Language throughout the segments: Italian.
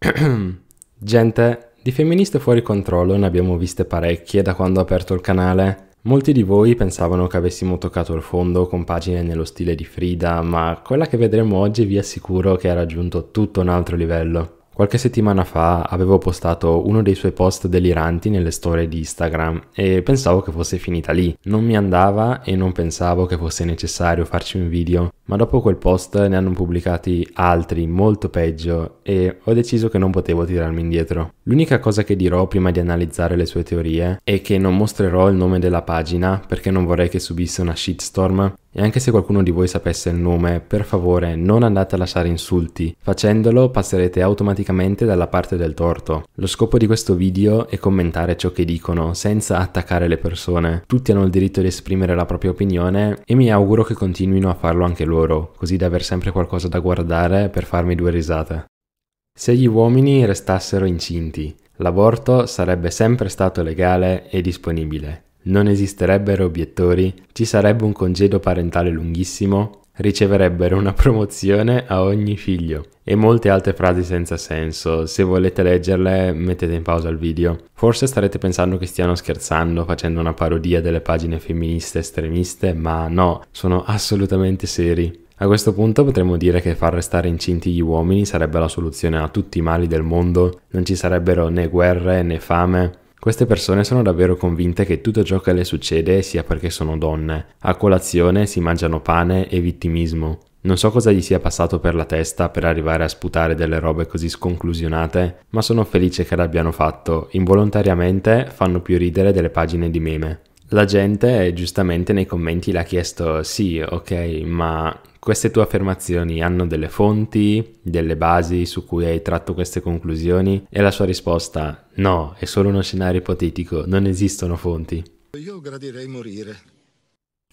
Gente, di femministe fuori controllo ne abbiamo viste parecchie da quando ho aperto il canale. Molti di voi pensavano che avessimo toccato il fondo con pagine nello stile di Frida, ma quella che vedremo oggi vi assicuro che ha raggiunto tutto un altro livello. Qualche settimana fa avevo postato uno dei suoi post deliranti nelle storie di Instagram e pensavo che fosse finita lì. Non mi andava e non pensavo che fosse necessario farci un video, ma dopo quel post ne hanno pubblicati altri molto peggio e ho deciso che non potevo tirarmi indietro. L'unica cosa che dirò prima di analizzare le sue teorie è che non mostrerò il nome della pagina perché non vorrei che subisse una shitstorm e anche se qualcuno di voi sapesse il nome, per favore non andate a lasciare insulti, facendolo passerete automaticamente dalla parte del torto. Lo scopo di questo video è commentare ciò che dicono, senza attaccare le persone. Tutti hanno il diritto di esprimere la propria opinione e mi auguro che continuino a farlo anche loro, così da aver sempre qualcosa da guardare per farmi due risate. Se gli uomini restassero incinti, l'aborto sarebbe sempre stato legale e disponibile non esisterebbero obiettori, ci sarebbe un congedo parentale lunghissimo, riceverebbero una promozione a ogni figlio e molte altre frasi senza senso. Se volete leggerle mettete in pausa il video. Forse starete pensando che stiano scherzando facendo una parodia delle pagine femministe estremiste, ma no, sono assolutamente seri. A questo punto potremmo dire che far restare incinti gli uomini sarebbe la soluzione a tutti i mali del mondo, non ci sarebbero né guerre né fame, queste persone sono davvero convinte che tutto ciò che le succede sia perché sono donne. A colazione si mangiano pane e vittimismo. Non so cosa gli sia passato per la testa per arrivare a sputare delle robe così sconclusionate, ma sono felice che l'abbiano fatto. Involontariamente fanno più ridere delle pagine di meme. La gente giustamente nei commenti l'ha chiesto sì, ok, ma queste tue affermazioni hanno delle fonti, delle basi su cui hai tratto queste conclusioni? E la sua risposta, no, è solo uno scenario ipotetico, non esistono fonti. Io gradirei morire.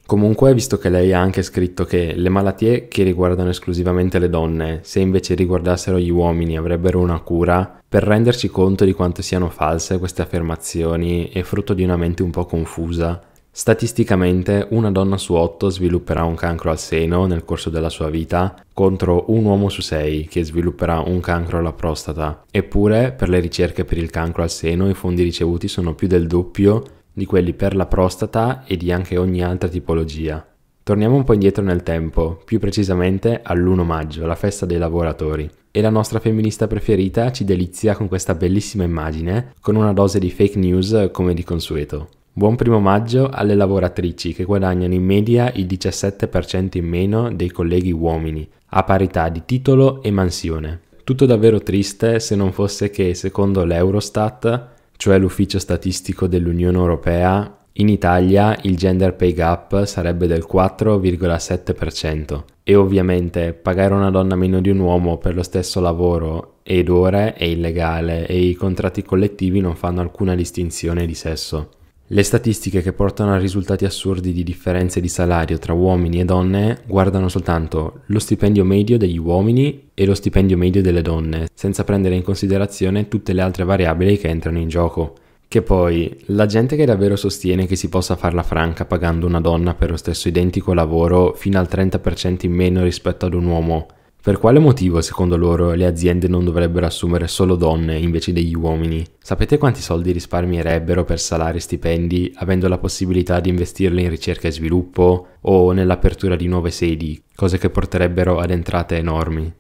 Comunque, visto che lei ha anche scritto che le malattie che riguardano esclusivamente le donne, se invece riguardassero gli uomini, avrebbero una cura, per renderci conto di quanto siano false queste affermazioni e frutto di una mente un po' confusa, Statisticamente una donna su otto svilupperà un cancro al seno nel corso della sua vita contro un uomo su sei che svilupperà un cancro alla prostata. Eppure per le ricerche per il cancro al seno i fondi ricevuti sono più del doppio di quelli per la prostata e di anche ogni altra tipologia. Torniamo un po' indietro nel tempo, più precisamente all'1 maggio, la festa dei lavoratori. E la nostra femminista preferita ci delizia con questa bellissima immagine, con una dose di fake news come di consueto. Buon primo maggio alle lavoratrici che guadagnano in media il 17% in meno dei colleghi uomini, a parità di titolo e mansione. Tutto davvero triste se non fosse che, secondo l'Eurostat, cioè l'ufficio statistico dell'Unione Europea, in Italia il gender pay gap sarebbe del 4,7% e ovviamente pagare una donna meno di un uomo per lo stesso lavoro ed ore è illegale e i contratti collettivi non fanno alcuna distinzione di sesso. Le statistiche che portano a risultati assurdi di differenze di salario tra uomini e donne guardano soltanto lo stipendio medio degli uomini e lo stipendio medio delle donne, senza prendere in considerazione tutte le altre variabili che entrano in gioco. Che poi, la gente che davvero sostiene che si possa farla franca pagando una donna per lo stesso identico lavoro fino al 30% in meno rispetto ad un uomo, per quale motivo, secondo loro, le aziende non dovrebbero assumere solo donne invece degli uomini? Sapete quanti soldi risparmierebbero per salari e stipendi avendo la possibilità di investirli in ricerca e sviluppo o nell'apertura di nuove sedi, cose che porterebbero ad entrate enormi?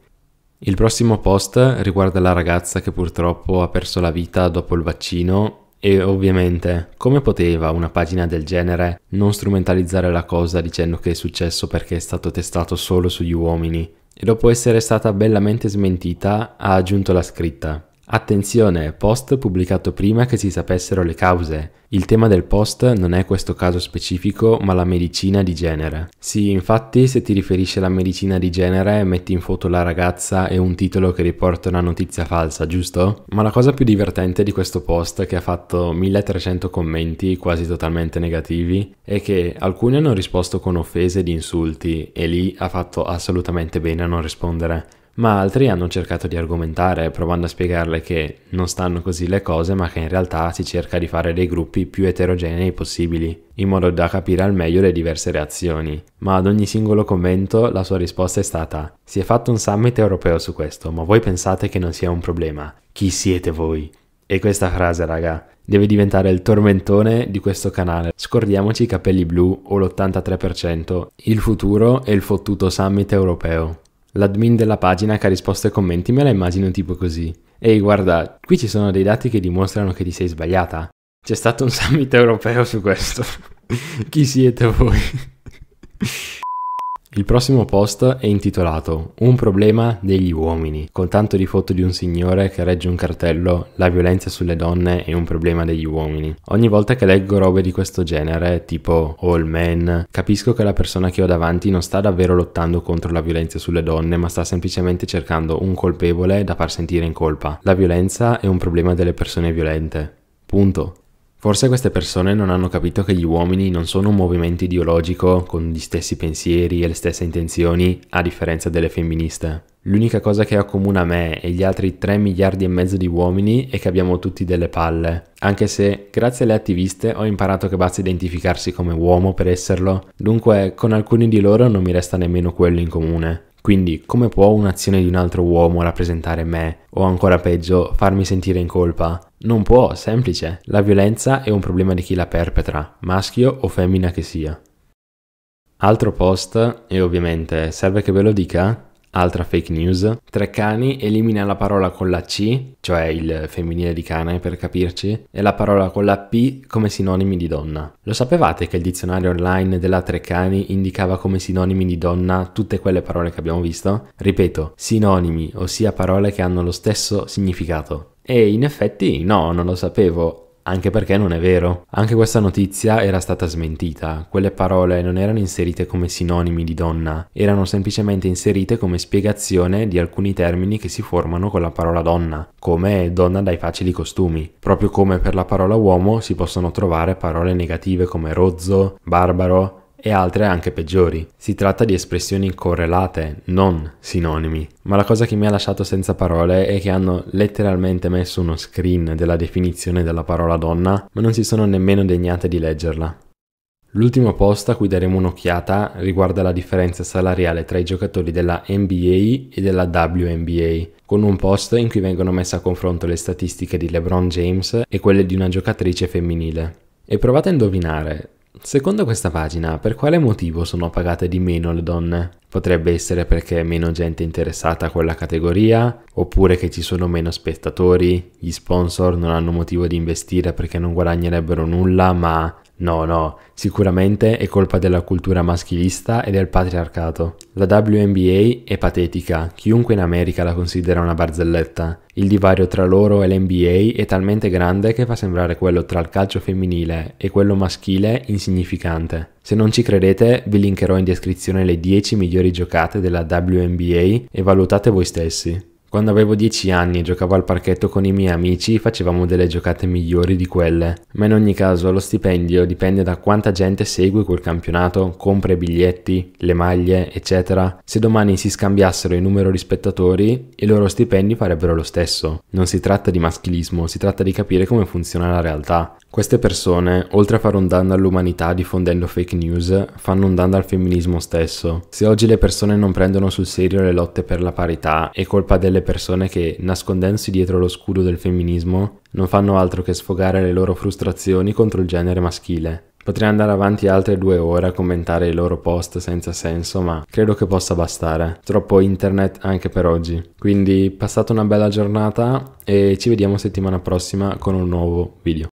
Il prossimo post riguarda la ragazza che purtroppo ha perso la vita dopo il vaccino e ovviamente come poteva una pagina del genere non strumentalizzare la cosa dicendo che è successo perché è stato testato solo sugli uomini? e dopo essere stata bellamente smentita ha aggiunto la scritta Attenzione, post pubblicato prima che si sapessero le cause. Il tema del post non è questo caso specifico, ma la medicina di genere. Sì, infatti, se ti riferisci alla medicina di genere, metti in foto la ragazza e un titolo che riporta una notizia falsa, giusto? Ma la cosa più divertente di questo post, che ha fatto 1300 commenti quasi totalmente negativi, è che alcuni hanno risposto con offese ed insulti, e lì ha fatto assolutamente bene a non rispondere ma altri hanno cercato di argomentare provando a spiegarle che non stanno così le cose ma che in realtà si cerca di fare dei gruppi più eterogenei possibili, in modo da capire al meglio le diverse reazioni. Ma ad ogni singolo commento la sua risposta è stata si è fatto un summit europeo su questo, ma voi pensate che non sia un problema. Chi siete voi? E questa frase, raga, deve diventare il tormentone di questo canale. Scordiamoci i capelli blu o l'83%, il futuro e il fottuto summit europeo. L'admin della pagina che ha risposto ai commenti me la immagino tipo così. Ehi guarda, qui ci sono dei dati che dimostrano che ti sei sbagliata. C'è stato un summit europeo su questo. Chi siete voi? Il prossimo post è intitolato Un problema degli uomini, con tanto di foto di un signore che regge un cartello La violenza sulle donne è un problema degli uomini. Ogni volta che leggo robe di questo genere, tipo All Men, capisco che la persona che ho davanti non sta davvero lottando contro la violenza sulle donne, ma sta semplicemente cercando un colpevole da far sentire in colpa. La violenza è un problema delle persone violente. Punto. Forse queste persone non hanno capito che gli uomini non sono un movimento ideologico con gli stessi pensieri e le stesse intenzioni, a differenza delle femministe. L'unica cosa che ha comune a me e gli altri 3 miliardi e mezzo di uomini è che abbiamo tutti delle palle. Anche se, grazie alle attiviste, ho imparato che basta identificarsi come uomo per esserlo, dunque con alcuni di loro non mi resta nemmeno quello in comune. Quindi come può un'azione di un altro uomo rappresentare me o ancora peggio farmi sentire in colpa? Non può, semplice. La violenza è un problema di chi la perpetra, maschio o femmina che sia. Altro post, e ovviamente serve che ve lo dica, Altra fake news. Tre cani elimina la parola con la C, cioè il femminile di cane per capirci, e la parola con la P come sinonimi di donna. Lo sapevate che il dizionario online della Treccani indicava come sinonimi di donna tutte quelle parole che abbiamo visto? Ripeto, sinonimi, ossia parole che hanno lo stesso significato. E in effetti no, non lo sapevo, anche perché non è vero. Anche questa notizia era stata smentita. Quelle parole non erano inserite come sinonimi di donna, erano semplicemente inserite come spiegazione di alcuni termini che si formano con la parola donna, come donna dai facili costumi. Proprio come per la parola uomo si possono trovare parole negative come rozzo, barbaro, e altre anche peggiori. Si tratta di espressioni correlate, non sinonimi. Ma la cosa che mi ha lasciato senza parole è che hanno letteralmente messo uno screen della definizione della parola donna, ma non si sono nemmeno degnate di leggerla. L'ultimo post a cui daremo un'occhiata riguarda la differenza salariale tra i giocatori della NBA e della WNBA, con un post in cui vengono messe a confronto le statistiche di LeBron James e quelle di una giocatrice femminile. E provate a indovinare Secondo questa pagina, per quale motivo sono pagate di meno le donne? Potrebbe essere perché meno gente è interessata a quella categoria, oppure che ci sono meno spettatori, gli sponsor non hanno motivo di investire perché non guadagnerebbero nulla, ma No, no, sicuramente è colpa della cultura maschilista e del patriarcato. La WNBA è patetica, chiunque in America la considera una barzelletta. Il divario tra loro e l'NBA è talmente grande che fa sembrare quello tra il calcio femminile e quello maschile insignificante. Se non ci credete, vi linkerò in descrizione le 10 migliori giocate della WNBA e valutate voi stessi. Quando avevo 10 anni e giocavo al parchetto con i miei amici facevamo delle giocate migliori di quelle, ma in ogni caso lo stipendio dipende da quanta gente segue quel campionato, compra i biglietti, le maglie, eccetera. Se domani si scambiassero il numero di spettatori, i loro stipendi farebbero lo stesso. Non si tratta di maschilismo, si tratta di capire come funziona la realtà. Queste persone, oltre a fare un danno all'umanità diffondendo fake news, fanno un danno al femminismo stesso. Se oggi le persone non prendono sul serio le lotte per la parità, è colpa delle delle persone che, nascondendosi dietro lo scudo del femminismo, non fanno altro che sfogare le loro frustrazioni contro il genere maschile. Potrei andare avanti altre due ore a commentare i loro post senza senso, ma credo che possa bastare. Troppo internet anche per oggi. Quindi passate una bella giornata e ci vediamo settimana prossima con un nuovo video.